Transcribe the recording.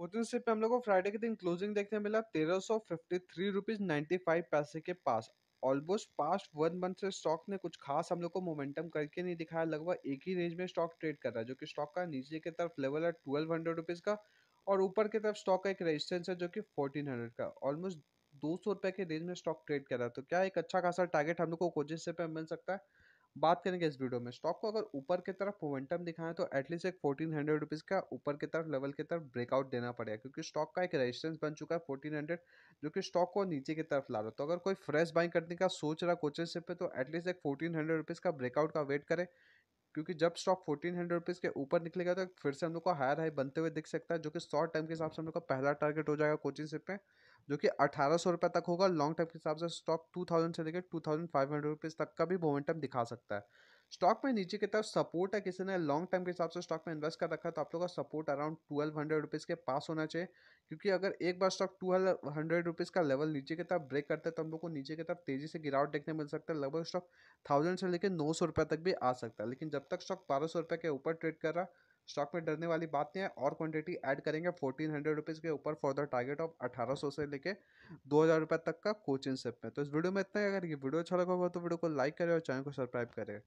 cotton street पे हम लोग को फ्राइडे के दिन क्लोजिंग देखने मिला तेरह सौ fifty three rupees ninety five पैसे के पास ऑलमोस्ट पास्ट वन मंथ से स्टॉक ने कुछ खास हम लोग को मोमेंटम करके नहीं दिखाया लगभग एक ही रेंज में स्टॉक ट्रेड कर रहा है जो कि स्टॉक का नीचे की तरफ लेवल है ट्वेल्व हंड्रेड रुपीज़ का और ऊपर की तरफ स्टॉक का एक रेजिस्टेंस है जो कि फोर्टीन हंड्रेड का ऑलमोस्ट दो सौ रुपए के रेंज में स्टॉक ट्रेड कर रहा है तो क्या एक अच्छा खासा टारगेट हम लोग को कोचिंग से पे मिल सकता है बात करेंगे इस वीडियो में स्टॉक को अगर ऊपर की तरफ मोमेंटम दिखाएं तो एटलीस्ट एक फोर्टीन हंड्रेड रुपीज़ का ऊपर की तरफ लेवल की तरफ ब्रेकआउट देना पड़ेगा क्योंकि स्टॉक का एक रेजिस्टेंस बन चुका है फोर्टीन हंड्रेड जो कि स्टॉक को नीचे की तरफ ला रहा तो अगर कोई फ्रेश बाइंग करने का सोच रहा कोचेस पे तो एटलीस्ट एक फोर्टीन हंड्रेड रुपीज़ का ब्रेकआउट का वेट करें क्योंकि जब स्टॉक फोर्टीन हंड्रेड रुपीज़ के ऊपर निकलेगा तो फिर से हम लोग को हायर हाई बनते हुए दिख सकता है जो कि शॉर्ट टर्म के हिसाब से हम लोग का पहला टारगेट हो जाएगा कोचिंग सिप पे जो कि अठारह सौ रुपये तक होगा लॉन्ग टर्म के हिसाब से स्टॉक टू थाउजेंड से लेकर two thousand five hundred rupees तक का भी मोमेंटम दिखा सकता है स्टॉक में नीचे की तरफ सपोर्ट है किसी ने लॉन्ग टर्म के हिसाब से स्टॉक में इन्वेस्ट कर रखा है तो आप लोग का support around twelve hundred rupees के पास होना चाहिए क्योंकि अगर एक बार स्टॉक ट्वेल्व हंड्रेड रुपीज़ का लेवल नीचे की तरफ ब्रेक करता है तो हम लोग को नीचे की तरफ तेज़ी से गिरावट देखने मिल सकता है लगभग स्टॉक थाउजेंड से लेकर नौ सौ रुपये तक भी आ सकता है लेकिन जब तक स्टॉक बारह सौ रुपये के ऊपर ट्रेड कर रहा स्टॉक में डरने वाली बात नहीं है और क्वांटिटी ऐड करेंगे फोर्टीन हंड्रेड रुपीज़ के ऊपर फॉर द टारगेट ऑफ अठारह सौ से लेके दो हज़ार रुपये तक का कोचिंग सेप में तो इस वीडियो में इतना ही अगर ये वीडियो अच्छा लगा होगा तो वीडियो को लाइक करें और चैनल को सब्सक्राइब करें